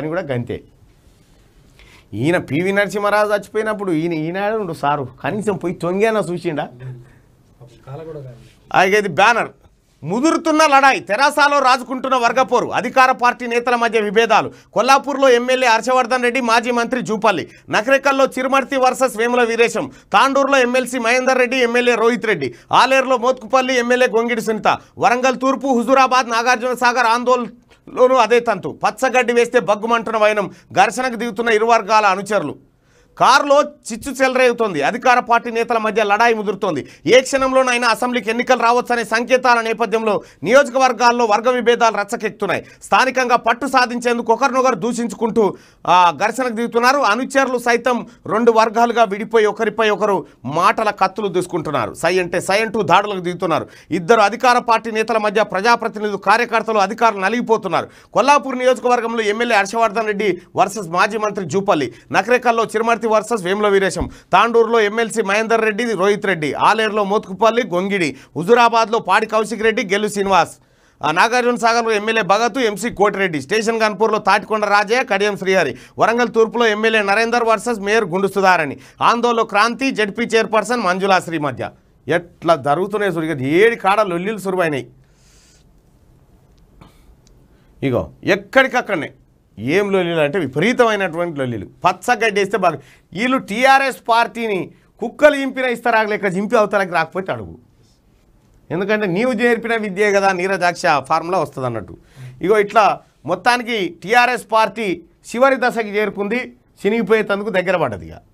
అని కూడా గంతే ఈయన పివి నరసింహరాజు చచ్చిపోయినప్పుడు ఈయన ఈనాడు ఉండు సారు కనీసం పోయి తొంగేనా చూసిండా అది బ్యానర్ ముదురుతున్న లడాయి తెరాసాలో రాజుకుంటున్న వర్గపోరు అధికార పార్టీ నేతల మధ్య విభేదాలు కొల్లాపూర్లో ఎమ్మెల్యే హర్షవర్ధన్ రెడ్డి మాజీ మంత్రి జూపల్లి నకరికల్లో చిరుమర్తి వర్సెస్ వేముల వీరేశం తాండూరులో ఎమ్మెల్సీ మహేందర్ రెడ్డి ఎమ్మెల్యే రోహిత్ రెడ్డి ఆలేరులో మోత్కుపల్లి ఎమ్మెల్యే గొంగిడి సునీత వరంగల్ తూర్పు హుజూరాబాద్ నాగార్జున సాగర్ ఆందోళన లోను అదే తంతు పచ్చగడ్డి వేస్తే బగ్గుమంటున్న వైనం ఘర్షణకు దిగుతున్న ఇరు వర్గాల అనుచరులు కారులో చిచ్చు చెలరేగుతోంది అధికార పార్టీ నేతల మధ్య లడాయి ముదురుతోంది ఏ క్షణంలోనైనా అసెంబ్లీకి ఎన్నికలు రావచ్చనే సంకేతాల నేపథ్యంలో నియోజకవర్గాల్లో వర్గ విభేదాలు రచ్చకెక్కుతున్నాయి స్థానికంగా పట్టు సాధించేందుకు ఒకరినొకరు దూషించుకుంటూ ఘర్షణకు దిగుతున్నారు అనుచరులు సైతం రెండు వర్గాలుగా విడిపోయి ఒకరిపై ఒకరు మాటల కత్తులు దూసుకుంటున్నారు సై అంటే సై అంటూ దాడులకు దిగుతున్నారు ఇద్దరు అధికార పార్టీ నేతల మధ్య ప్రజాప్రతినిధులు కార్యకర్తలు అధికారులు నలిగిపోతున్నారు కొల్లాపూర్ నియోజకవర్గంలో ఎమ్మెల్యే హర్షవర్ధన్ రెడ్డి వర్సెస్ మాజీ మంత్రి జూపల్లి నకరేకల్లో చిరుమర్తి భారతి వర్సెస్ వేముల వీరేశం తాండూరులో ఎమ్మెల్సీ మహేందర్ రెడ్డి రోహిత్ రెడ్డి ఆలేరులో మోత్కుపల్లి గొంగిడి హుజురాబాద్లో పాడి కౌశిక్ రెడ్డి గెల్లు శ్రీనివాస్ నాగార్జున సాగర్లో MLA Bhagat MC Kotireddy station గన్పూర్లో తాటికొండ రాజయ్య కడియం శ్రీహరి వరంగల్ తూర్పులో MLA Narender versus mayor Gundu ఆందోళన క్రాంతి జడ్పీ చైర్పర్సన్ మంజులాశ్రీ మధ్య ఎట్లా జరుగుతున్నాయి చూడు ఏడు కాడ లొల్లిలు సురువైనాయి ఇగో ఎక్కడికక్కడనే ఏం లొల్లీలు అంటే విపరీతమైనటువంటి పచ్చగడ్డి వేస్తే బాగా వీళ్ళు టీఆర్ఎస్ పార్టీని కుక్కలు చింపిన ఇస్తారా లేక చింపి అవుతారాకి రాకపోతే అడుగు ఎందుకంటే నీవు నేర్పిన విద్యే కదా నీరజాక్ష ఫార్ములా వస్తుంది అన్నట్టు ఇగో ఇట్లా మొత్తానికి టీఆర్ఎస్ పార్టీ చివరి దశకి చేరుకుంది చినిగిపోయేటందుకు దగ్గర పడ్డదిగా ఇక